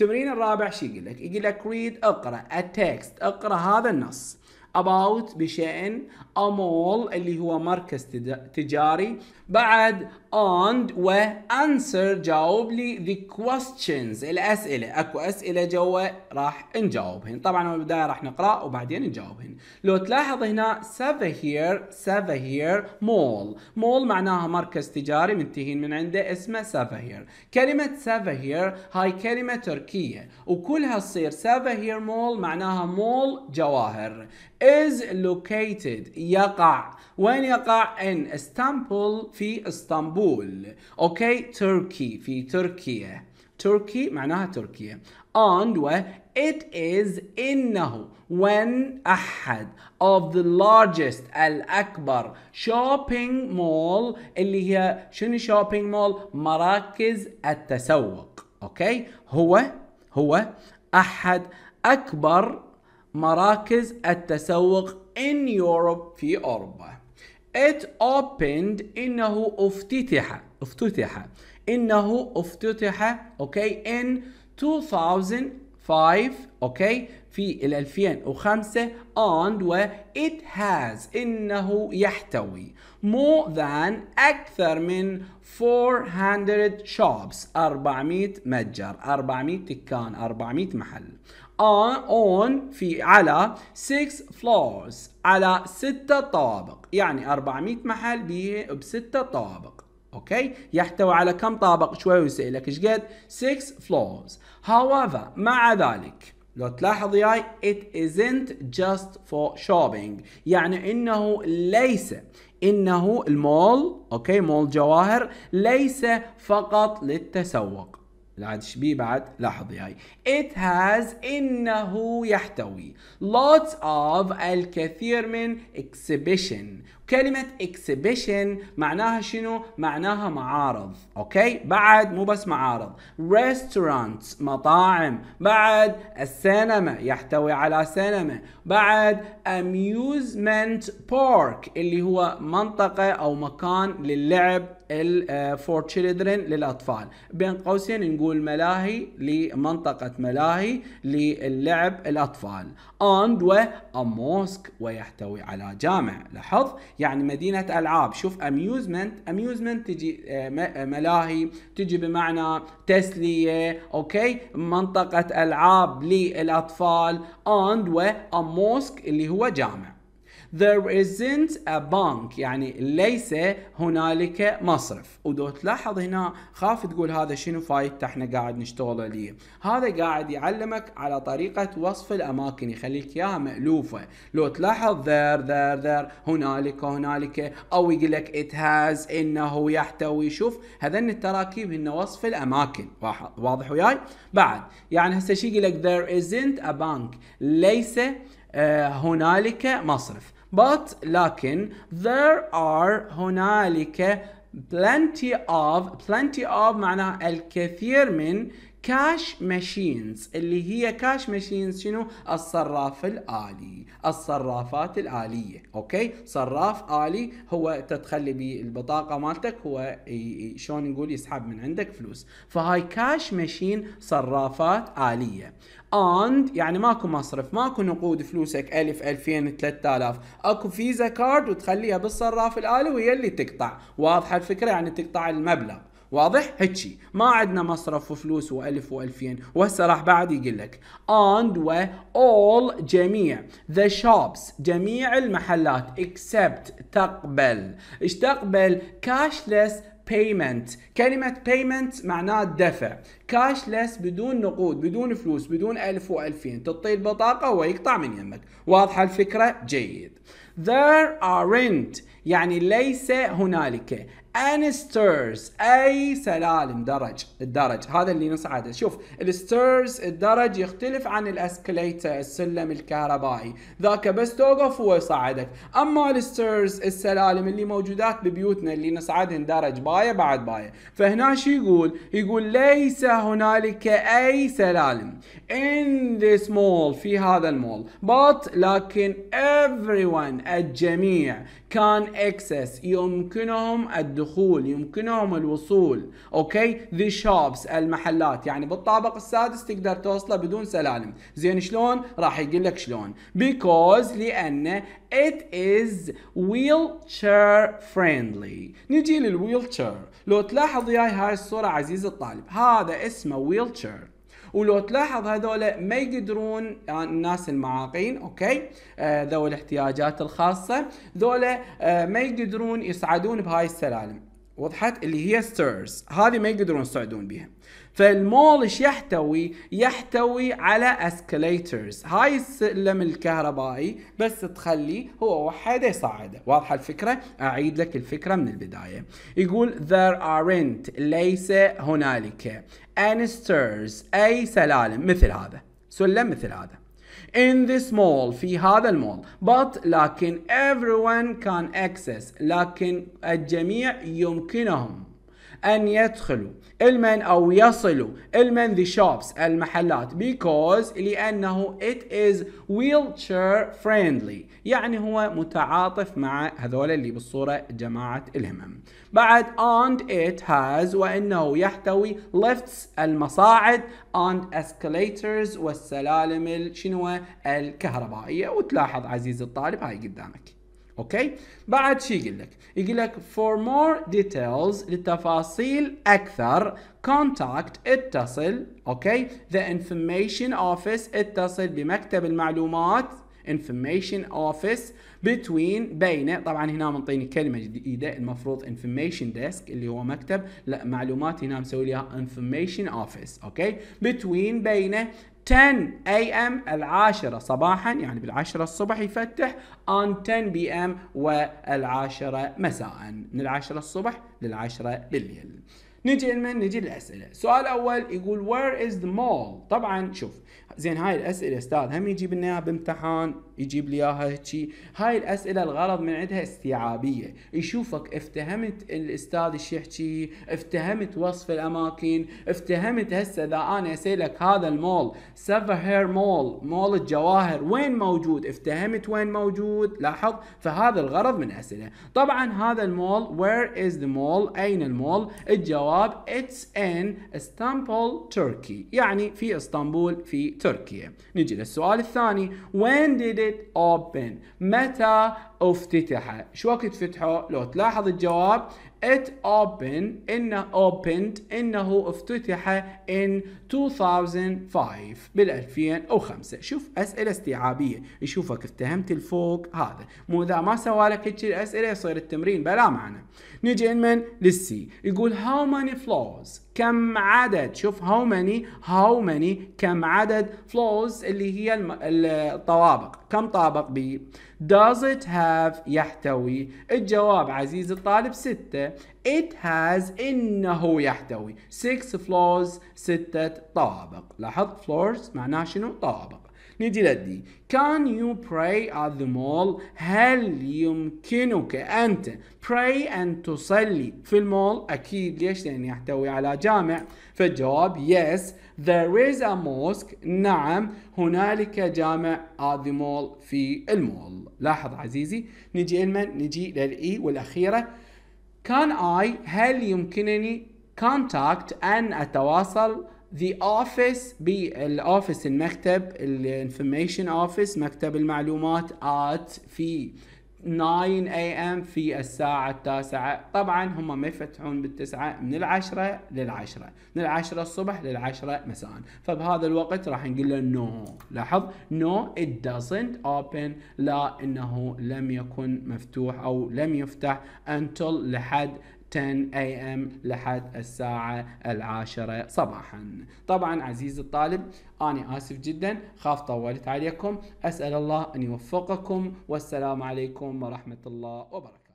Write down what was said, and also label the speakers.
Speaker 1: التمرين الرابع شو يقول لك؟ يقول لك read اقرا التكست اقرا هذا النص about بشأن a mall اللي هو مركز تجاري بعد and و answer جاوب لي the questions الأسئلة أكو أسئلة جوا راح نجاوبهن طبعا بالبداية راح نقرأ وبعدين نجاوبهن لو تلاحظ هنا seven here seven here مول مول معناها مركز تجاري منتهين من عنده اسمه seven here كلمة seven here هاي كلمة تركية وكلها تصير seven here مول معناها مول جواهر is located يقع وين يقع in اسطنبول في اسطنبول اوكي تركي في تركيا تركي معناها تركيا and it is إنه when أحد of the largest الأكبر shopping mall اللي هي شنو shopping mall مراكز التسوق أوكي هو هو أحد أكبر مراكز التسوق in Europe في أوروبا it opened إنه افتتح افتتح إنه افتتح أوكي okay, in 2005 أوكي okay, في ال 2005 and و it has إنه يحتوي more than أكثر من 400 shops 400 متجر 400 دكان 400 محل on on في على 6 floors على 6 طوابق يعني 400 محل ب 6 طوابق اوكي يحتوي على كم طابق شوي ويسألك ايش قد 6 floors however مع ذلك لو تلاحظ ياي it isn't just for shopping يعني انه ليس انه المول اوكي مول جواهر ليس فقط للتسوق شبي بعد لاحظي هاي it has إنه يحتوي lots of الكثير من exhibition كلمة exhibition معناها شنو؟ معناها معارض أوكي؟ بعد مو بس معارض restaurants مطاعم بعد السينما يحتوي على سينما بعد amusement park اللي هو منطقة أو مكان للعب الفور تشيلدرن آه، للاطفال بين قوسين نقول ملاهي لمنطقه ملاهي للعب الاطفال اند موسك ويحتوي على جامع لاحظ يعني مدينه العاب شوف اميوزمنت اميوزمنت تجي آه، آه، ملاهي تجي بمعنى تسليه اوكي منطقه العاب للاطفال اند موسك اللي هو جامع there isn't a bank يعني ليس هنالك مصرف ودو تلاحظ هنا خاف تقول هذا شنو فايدته احنا قاعد نشتغل عليه هذا قاعد يعلمك على طريقة وصف الأماكن يخليك إياها مألوفة لو تلاحظ there there there هنالك هنالك أو يقول لك it has إنه يحتوي شوف هذن التراكيب هن وصف الأماكن واضح وياي بعد يعني هسه شي يقول لك there isn't a bank ليس آه، هنالك مصرف but لكن there are هنالك plenty of plenty of معناها الكثير من كاش ماشينز اللي هي كاش ماشينز شنو الصراف الآلي الصرافات الآلية أوكي صراف آلي هو تتخلي بالبطاقة مالتك هو شلون نقول يسحب من عندك فلوس فهاي كاش ماشين صرافات آلية اند يعني ماكو مصرف ماكو نقود فلوسك 1000 2000 3000 اكو فيزا كارد وتخليها بالصراف الالي وهي اللي تقطع واضحه الفكره يعني تقطع المبلغ واضح هيجي ما عندنا مصرف وفلوس و1000 و2000 وهسه راح بعد يقول لك اند و all جميع the shops جميع المحلات except تقبل ايش تقبل cashless payment كلمة payment معناه دفع كاشلس بدون نقود بدون فلوس بدون ألف وألفين تعطيه البطاقة ويقطع من يمك واضحة الفكرة جيد there aren't يعني ليس هنالك any stairs أي سلالم درج الدرج هذا اللي نصعده شوف الستيرز الدرج يختلف عن الاسكليتر السلم الكهربائي ذاك بس توقف ويصعدك أما الستيرز السلالم اللي موجودات ببيوتنا اللي نصعدهن درج باية بعد باية فهنا شو يقول يقول ليس هنالك أي سلالم in this mall في هذا المول but لكن everyone الجميع كان access يمكنهم الدخول يمكنهم الوصول اوكي the shops المحلات يعني بالطابق السادس تقدر توصله بدون سلالم زين شلون راح يقول لك شلون because لان it is wheelchair friendly نجي للويلتشير لو تلاحظ وياي هاي الصورة عزيز الطالب هذا اسمه wheelchair ولو تلاحظ هذول ما يقدرون يعني الناس المعاقين اوكي آه، ذوي الاحتياجات الخاصه ذولا آه، ما يقدرون يصعدون بهاي السلالم وضحت اللي هي ستيرز هذه ما يقدرون يصعدون بها فالمول ايش يحتوي يحتوي على اسكليترز هاي السلم الكهربائي بس تخلي هو وحده يصعده واضحه الفكره اعيد لك الفكره من البدايه يقول there aren't ليس هنالك انسترز اي سلالم مثل هذا سلم مثل هذا in this mall في هذا المول but لكن everyone can access لكن الجميع يمكنهم أن يدخلوا المن أو يصلوا المن the shops المحلات because لأنه it is wheelchair friendly يعني هو متعاطف مع هذول اللي بالصورة جماعة الهمم بعد and it has وإنه يحتوي lifts المصاعد and escalators والسلالم شنو الكهربائية وتلاحظ عزيزي الطالب هاي قدامك اوكي بعد شي يقول لك يقول لك for more details لتفاصيل اكثر contact اتصل اوكي the information office اتصل بمكتب المعلومات information office between بين طبعا هنا منطيني كلمه جديده المفروض information desk اللي هو مكتب لا معلومات هنا مسوي لها information office اوكي okay? between بين 10 a.m. العاشرة صباحا يعني بالعاشرة الصبح يفتح on 10 p.m. والعاشرة مساء من العاشرة الصبح للعاشرة بالليل نجي لمن نجي للأسئلة سؤال أول يقول where is the mall طبعا شوف زين هاي الأسئلة أستاذ هم يجيب لنا بامتحان يجيب لي اياها هيك هاي الاسئله الغرض من عندها استيعابيه يشوفك افتهمت الاستاذ ايش يحكي افتهمت وصف الاماكن افتهمت هسه اذا انا اسالك هذا المول هير مول مول الجواهر وين موجود افتهمت وين موجود لاحظ فهذا الغرض من الاسئله طبعا هذا المول وير از ذا مول اين المول الجواب اتس ان اسطنبول تركي يعني في اسطنبول في تركيا نجي للسؤال الثاني وين did it open متى افتتح شو وقت فتحه لو تلاحظ الجواب it opened إنه opened إنه افتتح in 2005 بال 2005 شوف أسئلة استيعابية يشوفك افتهمت الفوق هذا مو إذا ما سوالك هيك الأسئلة يصير التمرين بلا معنى نجي من للسي يقول how many floors كم عدد شوف how many how many كم عدد floors اللي هي الطوابق كم طابق بي Does it have يحتوي الجواب عزيزي الطالب 6 It has إنه يحتوي 6 floors 6 طوابق لاحظ floors معناه شنو طوابق نجي لدي Can you pray at the mall هل يمكنك أنت pray أن تصلي في المول أكيد ليش لأن يحتوي على جامع فالجواب yes there is a mosque نعم هنالك جامع at the mall في المول لاحظ عزيزي نجي المن نجي للإي والأخيرة Can I هل يمكنني contact أن أتواصل the office بالاوفيس المكتب الانفورميشن اوفيس مكتب المعلومات ات في 9 am في الساعة التاسعة طبعا هم ما يفتحون بالتسعة من العشرة للعشرة من العشرة الصبح للعشرة مساء فبهذا الوقت راح نقول له نو no. لاحظ نو no, it doesn't open لا انه لم يكن مفتوح او لم يفتح until لحد 10 a.m. لحد الساعة العاشرة صباحا طبعا عزيزي الطالب أنا آسف جدا خاف طولت عليكم أسأل الله أن يوفقكم والسلام عليكم ورحمة الله وبركاته